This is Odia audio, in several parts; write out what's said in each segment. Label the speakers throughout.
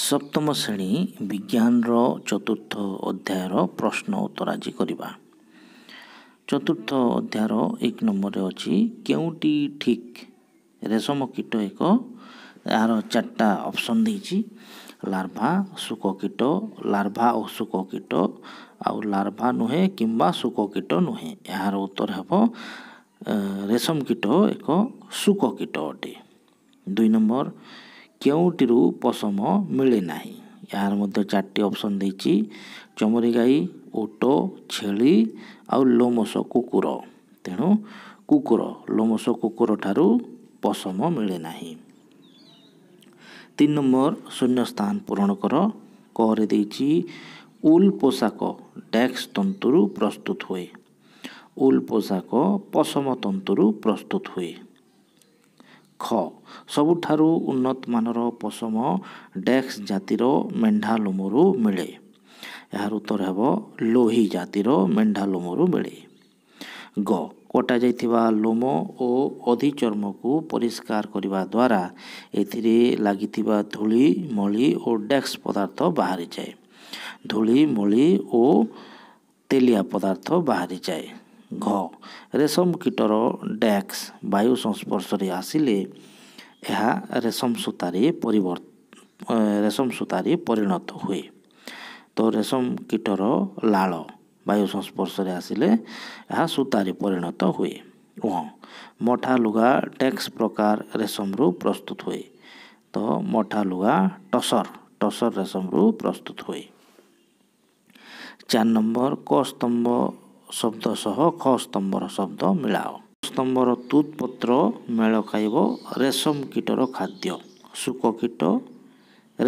Speaker 1: ସପ୍ତମ ଶ୍ରେଣୀ ବିଜ୍ଞାନର ଚତୁର୍ଥ ଅଧ୍ୟାୟର ପ୍ରଶ୍ନ ଉତ୍ତର ଆଜି କରିବା ଚତୁର୍ଥ ଅଧ୍ୟାୟର ଏକ ନମ୍ବରରେ ଅଛି କେଉଁଟି ଠିକ୍ ରେଶମ କୀଟ ଏକ ଏହାର ଚାରିଟା ଅପସନ୍ ଦେଇଛି ଲାର୍ଭା ଶୁକ କୀଟ ଲାର୍ଭା ଓ ଶୁକ କୀଟ ଆଉ ଲାର୍ଭା ନୁହେଁ କିମ୍ବା ଶୁକ କୀଟ ନୁହେଁ ଏହାର ଉତ୍ତର ହେବ ରେଶମ କୀଟ ଏକ ଶୁକ କୀଟ ଅଟେ ଦୁଇ ନମ୍ବର କେଉଁଟିରୁ ପଶମ ମିଳେ ନାହିଁ ଏହାର ମଧ୍ୟ ଚାରିଟି ଅପସନ୍ ଦେଇଛି ଚମରି ଗାଈ ଓଟ ଛେଳି ଆଉ ଲୋମସ କୁକୁର ତେଣୁ କୁକୁର ଲୋମସ କୁକୁର ଠାରୁ ପଶମ ମିଳେ ନାହିଁ ତିନି ନମ୍ବର ଶୂନ୍ୟ ସ୍ଥାନ ପୂରଣ କର କରେ ଦେଇଛି ଉଲ୍ ପୋଷାକ ଡ୍ୟାକ୍ସ ତନ୍ତୁରୁ ପ୍ରସ୍ତୁତ ହୁଏ ଉଲ୍ ପୋଷାକ ପଶମ ତନ୍ତୁରୁ ପ୍ରସ୍ତୁତ ହୁଏ ଖ ସବୁଠାରୁ ଉନ୍ନତମାନର ପଶମ ଡେକ୍ସ ଜାତିର ମେଣ୍ଢା ଲୋମରୁ ମିଳେ ଏହାର ଉତ୍ତର ହେବ ଲୋହି ଜାତିର ମେଣ୍ଢା ଲୋମରୁ ମିଳେ ଗ କଟାଯାଇଥିବା ଲୋମ ଓ ଅଧିଚର୍ମକୁ ପରିଷ୍କାର କରିବା ଦ୍ୱାରା ଏଥିରେ ଲାଗିଥିବା ଧୂଳି ମଳି ଓ ଡେକ୍ସ ପଦାର୍ଥ ବାହାରିଯାଏ ଧୂଳି ମଳି ଓ ତେଲିଆ ପଦାର୍ଥ ବାହାରିଯାଏ ଘ ରେଶମ କୀଟର ଡ୍ୟାକ୍ସ ବାୟୁ ସଂସ୍ପର୍ଶରେ ଆସିଲେ ଏହା ରେଶମ ସୂତାରେ ପରିବର୍ତ୍ତ ରେଶମ ସୂତାରେ ପରିଣତ ହୁଏ ତ ରେଶମ କୀଟର ଲାଳ ବାୟୁ ସଂସ୍ପର୍ଶରେ ଆସିଲେ ଏହା ସୂତାରେ ପରିଣତ ହୁଏ ଓହ ମଠା ଲୁଗା ଡେକ୍ସ ପ୍ରକାର ରେଶମରୁ ପ୍ରସ୍ତୁତ ହୁଏ ତ ମଠା ଲୁଗା ଟସର ଟସର ରେଶମରୁ ପ୍ରସ୍ତୁତ ହୁଏ ଚାରି ନମ୍ବର କ ସ୍ତମ୍ଭ ଶବ୍ଦ ସହ ଖ ସ୍ତମ୍ଭର ଶବ୍ଦ ମିଳାଅ ସ୍ତମ୍ଭର ତୁତ୍ ପତ୍ର ମେଳ ଖାଇବ ରେଶମ କୀଟର ଖାଦ୍ୟ ଶୁକ କୀଟ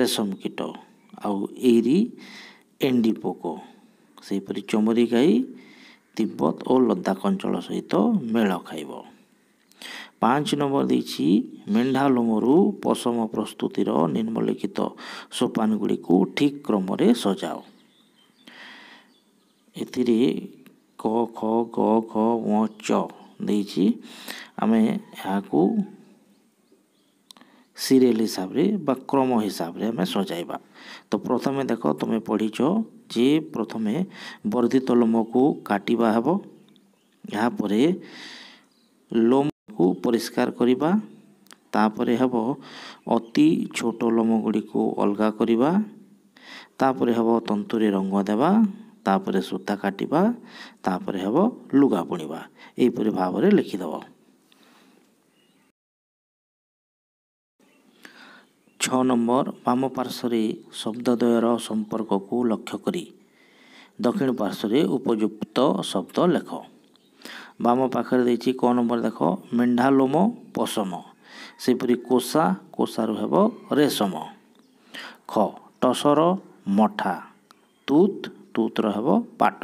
Speaker 1: ରେଶମ କୀଟ ଆଉ ଏରି ଏଣ୍ଡି ପୋକ ସେହିପରି ଚମରି ଗାଈ ତିବ୍ବତ ଓ ଲଦାଖ ଅଞ୍ଚଳ ସହିତ ମେଳ ଖାଇବ ପାଞ୍ଚ ନମ୍ବର ଦେଇଛି ମେଣ୍ଢା ଲୋମରୁ ପଶମ ପ୍ରସ୍ତୁତିର ନିମ୍ନଲିଖିତ ସୋପାନ ଗୁଡ଼ିକୁ ଠିକ୍ କ୍ରମରେ ସଜାଅ ଏଥିରେ କ ଖ ଗ ଘ ଚ ଦେଇଛି ଆମେ ଏହାକୁ ସିରିଏଲ୍ ହିସାବରେ ବା କ୍ରମ ହିସାବରେ ଆମେ ସଜାଇବା ତ ପ୍ରଥମେ ଦେଖ ତୁମେ ପଢ଼ିଛ ଯେ ପ୍ରଥମେ ବର୍ଦ୍ଧିତ ଲୋମକୁ କାଟିବା ହେବ ଏହାପରେ ଲୋମକୁ ପରିଷ୍କାର କରିବା ତାପରେ ହେବ ଅତି ଛୋଟ ଲୋମ ଗୁଡ଼ିକୁ ଅଲଗା କରିବା ତାପରେ ହେବ ତନ୍ତୁରେ ରଙ୍ଗ ଦେବା ତାପରେ ସୂତା କାଟିବା ତାପରେ ହେବ ଲୁଗା ବୁଣିବା ଏହିପରି ଭାବରେ ଲେଖିଦେବ ଛଅ ନମ୍ବର ବାମ ପାର୍ଶ୍ୱରେ ଶବ୍ଦଦ୍ୱୟର ସମ୍ପର୍କକୁ ଲକ୍ଷ୍ୟ କରି ଦକ୍ଷିଣ ପାର୍ଶ୍ୱରେ ଉପଯୁକ୍ତ ଶବ୍ଦ ଲେଖ ବାମ ପାଖରେ ଦେଇଛି କ ନମ୍ବର ଦେଖ ମେଣ୍ଢାଲୋମ ପଶମ ସେହିପରି କୋଷା କୋଷାରୁ ହେବ ରେଶମ ଖ ଟସର ମଠା ତୁତ ତୂତ୍ ରହିବ ପାଟ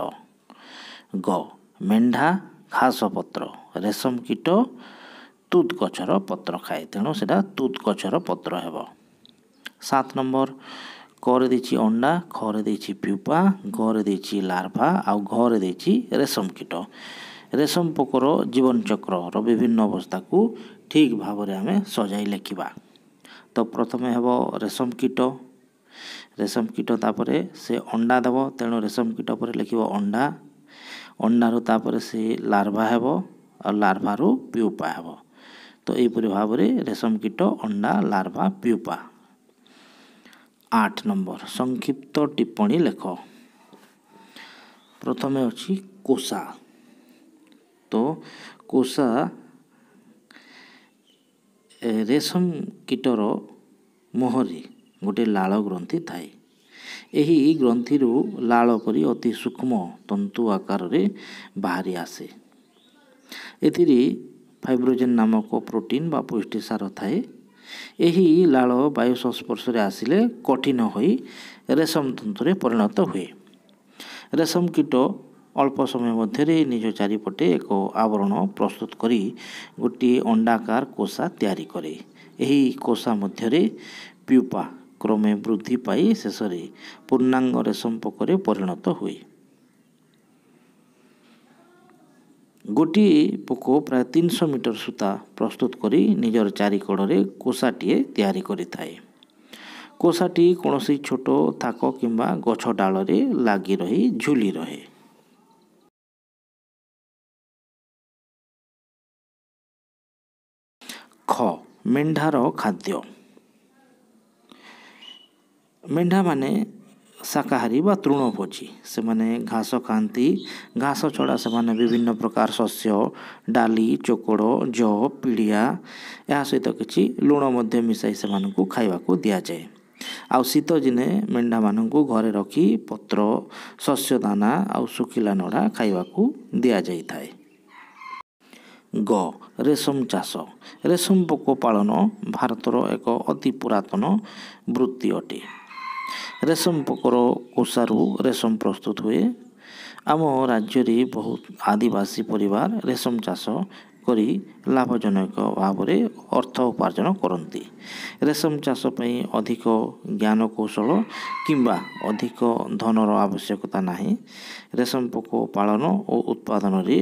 Speaker 1: ଗ ମେଣ୍ଢା ଘାସ ପତ୍ର ରେଶମ କୀଟ ତୁତ୍ ଗଛର ପତ୍ର ଖାଏ ତେଣୁ ସେଇଟା ତୁତ୍ ଗଛର ପତ୍ର ହେବ ସାତ ନମ୍ବର କରେ ଦେଇଛି ଅଣ୍ଡା ଖରେ ଦେଇଛି ପ୍ୟୁପା ଘରେ ଦେଇଛି ଲାର୍ଭା ଆଉ ଘରେ ଦେଇଛି ରେଶମ କୀଟ ରେଶମ ପୋକର ଜୀବନଚକ୍ରର ବିଭିନ୍ନ ଅବସ୍ଥାକୁ ଠିକ୍ ଭାବରେ ଆମେ ସଜାଇ ଲେଖିବା ତ ପ୍ରଥମେ ହେବ ରେଶମ କୀଟ ରେଶମ କୀଟ ତା'ପରେ ସେ ଅଣ୍ଡା ଦେବ ତେଣୁ ରେଶମ କୀଟ ପରେ ଲେଖିବ ଅଣ୍ଡା ଅଣ୍ଡାରୁ ତା'ପରେ ସେ ଲାର୍ଭା ହେବ ଆଉ ଲାର୍ଭାରୁ ପ୍ୟୁପା ହେବ ତ ଏହିପରି ଭାବରେ ରେଶମ କୀଟ ଅଣ୍ଡା ଲାର୍ଭା ପ୍ୟୁପା ଆଠ ନମ୍ବର ସଂକ୍ଷିପ୍ତ ଟିପ୍ପଣୀ ଲେଖ ପ୍ରଥମେ ଅଛି କୋଷା ତ କୋଷା ରେଶମ କୀଟର ମୋହରି ଗୋଟିଏ ଲାଳ ଗ୍ରନ୍ଥି ଥାଏ ଏହି ଗ୍ରନ୍ଥିରୁ ଲାଳ ପରି ଅତି ସୂକ୍ଷ୍ମ ତନ୍ତୁ ଆକାରରେ ବାହାରି ଆସେ ଏଥିରେ ଫାଇବ୍ରୋଜେନ୍ ନାମକ ପ୍ରୋଟିନ୍ ବା ପୁଷ୍ଟିସାର ଥାଏ ଏହି ଲାଳ ବାୟୁ ସଂସ୍ପର୍ଶରେ ଆସିଲେ କଠିନ ହୋଇ ରେଶମ ତନ୍ତୁରେ ପରିଣତ ହୁଏ ରେଶମ କୀଟ ଅଳ୍ପ ସମୟ ମଧ୍ୟରେ ନିଜ ଚାରିପଟେ ଏକ ଆବରଣ ପ୍ରସ୍ତୁତ କରି ଗୋଟିଏ ଅଣ୍ଡାକାର କୋଷା ତିଆରି କରେ ଏହି କୋଷା ମଧ୍ୟରେ ପିଉପା କ୍ରମେ ବୃଦ୍ଧି ପାଇ ଶେଷରେ ପୂର୍ଣ୍ଣାଙ୍ଗ ରେଶମ ପୋକରେ ପରିଣତ ହୁଏ ଗୋଟିଏ ପୋକ ପ୍ରାୟ ତିନିଶହ ମିଟର ସୂତା ପ୍ରସ୍ତୁତ କରି ନିଜର ଚାରିକଡ଼ରେ କୋଷାଟିଏ ତିଆରି କରିଥାଏ କୋଷାଟି କୌଣସି ଛୋଟ ଥାକ କିମ୍ବା ଗଛ ଡାଳରେ ଲାଗି ରହି ଝୁଲି ରହେ ଖ ମେଣ୍ଢାର ଖାଦ୍ୟ ମେଣ୍ଢାମାନେ ଶାକାହାରୀ ବା ତୃଣଭୋଜୀ ସେମାନେ ଘାସ ଖାଆନ୍ତି ଘାସ ଛଡ଼ା ସେମାନେ ବିଭିନ୍ନ ପ୍ରକାର ଶସ୍ୟ ଡାଲି ଚୋକଡ଼ ଜଅ ପିଡ଼ିଆ ଏହା ସହିତ କିଛି ଲୁଣ ମଧ୍ୟ ମିଶାଇ ସେମାନଙ୍କୁ ଖାଇବାକୁ ଦିଆଯାଏ ଆଉ ଶୀତ ଦିନେ ମେଣ୍ଢାମାନଙ୍କୁ ଘରେ ରଖି ପତ୍ର ଶସ୍ୟ ଦାନା ଆଉ ଶୁଖିଲା ନଡ଼ା ଖାଇବାକୁ ଦିଆଯାଇଥାଏ ଗ ରେଶମ ଚାଷ ରେଶମ ପୋକ ପାଳନ ଭାରତର ଏକ ଅତି ପୁରାତନ ବୃତ୍ତି ଅଟେ ରେଶମ ପକର କୋଷାରୁ ରେଶମ ପ୍ରସ୍ତୁତ ହୁଏ ଆମ ରାଜ୍ୟରେ ବହୁତ ଆଦିବାସୀ ପରିବାର ରେଶମ ଚାଷ କରି ଲାଭଜନକ ଭାବରେ ଅର୍ଥ ଉପାର୍ଜନ କରନ୍ତି ରେଶମ ଚାଷ ପାଇଁ ଅଧିକ ଜ୍ଞାନକୌଶଳ କିମ୍ବା ଅଧିକ ଧନର ଆବଶ୍ୟକତା ନାହିଁ ରେଶମ ପୋକ ପାଳନ ଓ ଉତ୍ପାଦନରେ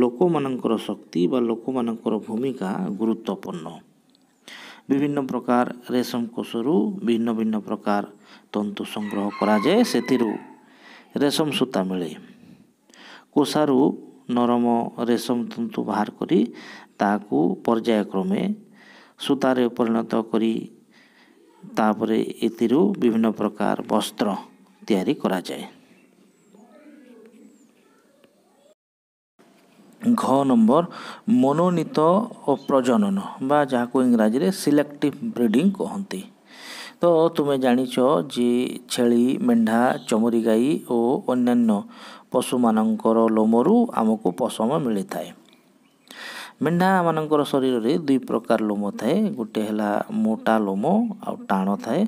Speaker 1: ଲୋକମାନଙ୍କର ଶକ୍ତି ବା ଲୋକମାନଙ୍କର ଭୂମିକା ଗୁରୁତ୍ୱପୂର୍ଣ୍ଣ বিভিন্ন ପ୍ରକାର ରେଶମ କୋଷରୁ ଭିନ୍ନ ଭିନ୍ନ ପ୍ରକାର ତନ୍ତୁ ସଂଗ୍ରହ କରାଯାଏ ସେଥିରୁ ରେଶମ ସୂତା ମିଳେ କୋଷାରୁ ନରମ ରେଶମ ତନ୍ତୁ ବାହାର କରି ତାହାକୁ ପର୍ଯ୍ୟାୟକ୍ରମେ ସୂତାରେ ପରିଣତ କରି ତାପରେ ଏଥିରୁ ବିଭିନ୍ନ ପ୍ରକାର ବସ୍ତ୍ର ତିଆରି କରାଯାଏ ଘ ନମ୍ବର ମନୋନୀତ ଓ ପ୍ରଜନନ ବା ଯାହାକୁ ଇଂରାଜୀରେ ସିଲେକ୍ଟିଭ୍ ବ୍ରିଡ଼ିଂ କହନ୍ତି ତ ତୁମେ ଜାଣିଛ ଯେ ଛେଳି ମେଣ୍ଢା ଚମରି ଗାଈ ଓ ଅନ୍ୟାନ୍ୟ ପଶୁମାନଙ୍କର ଲୋମରୁ ଆମକୁ ପଶମ ମିଳିଥାଏ ମେଣ୍ଢାମାନଙ୍କର ଶରୀରରେ ଦୁଇ ପ୍ରକାର ଲୋମ ଥାଏ ଗୋଟେ ହେଲା ମୋଟା ଲୋମ ଆଉ ଟାଣ ଥାଏ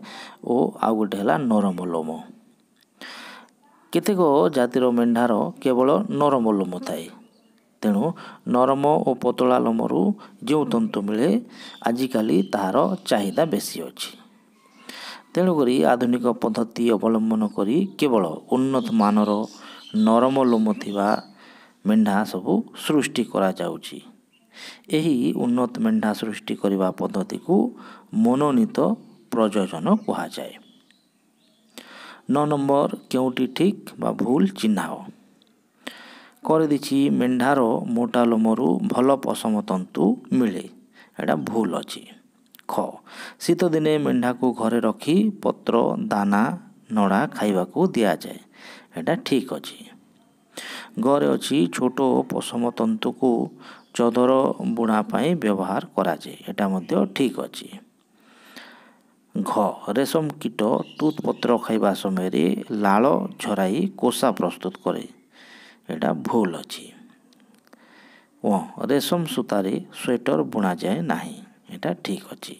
Speaker 1: ଓ ଆଉ ଗୋଟେ ହେଲା ନରମ ଲୋମ କେତେକ ଜାତିର ମେଣ୍ଢାର କେବଳ ନରମ ଲୋମ ଥାଏ ତେଣୁ ନରମ ଓ ପତଳା ଲମରୁ ଯେଉଁ ତନ୍ତୁ ମିଳେ ଆଜିକାଲି ତାହାର ଚାହିଦା ବେଶୀ ଅଛି ତେଣୁକରି ଆଧୁନିକ ପଦ୍ଧତି ଅବଲମ୍ବନ କରି କେବଳ ଉନ୍ନତମାନର ନରମ ଲୋମ ଥିବା ମେଣ୍ଢା ସବୁ ସୃଷ୍ଟି କରାଯାଉଛି ଏହି ଉନ୍ନତ ମେଣ୍ଢା ସୃଷ୍ଟି କରିବା ପଦ୍ଧତିକୁ ମନୋନୀତ ପ୍ରଯୋଜନ କୁହାଯାଏ ନଅ ନମ୍ବର କେଉଁଟି ଠିକ୍ ବା ଭୁଲ ଚିହ୍ନାଅ କରିଦେଇଛି ମେଣ୍ଢାର ମୋଟା ଲୋମରୁ ଭଲ ପଶମ ତନ୍ତୁ ମିଳେ ଏଇଟା ଭୁଲ ଅଛି ଖ ଶୀତଦିନେ ମେଣ୍ଢାକୁ ଘରେ ରଖି ପତ୍ର ଦାନା ନଡ଼ା ଖାଇବାକୁ ଦିଆଯାଏ ଏଇଟା ଠିକ୍ ଅଛି ଘରେ ଅଛି ଛୋଟ ପଶମ ତନ୍ତୁକୁ ଚଦର ବୁଣା ପାଇଁ ବ୍ୟବହାର କରାଯାଏ ଏଇଟା ମଧ୍ୟ ଠିକ୍ ଅଛି ଘ ରେଶମ କୀଟ ତୁତପତ୍ର ଖାଇବା ସମୟରେ ଲାଳ ଝରାଇ କୋଷା ପ୍ରସ୍ତୁତ କରେ ଏଇଟା ଭୁଲ ଅଛି ଓ ରେଶମ ସୂତାରେ ସ୍ୱେଟର ବୁଣାଯାଏ ନାହିଁ ଏଇଟା ଠିକ୍ ଅଛି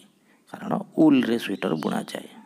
Speaker 1: କାରଣ ଉଲ୍ରେ ସ୍ୱେଟର ବୁଣାଯାଏ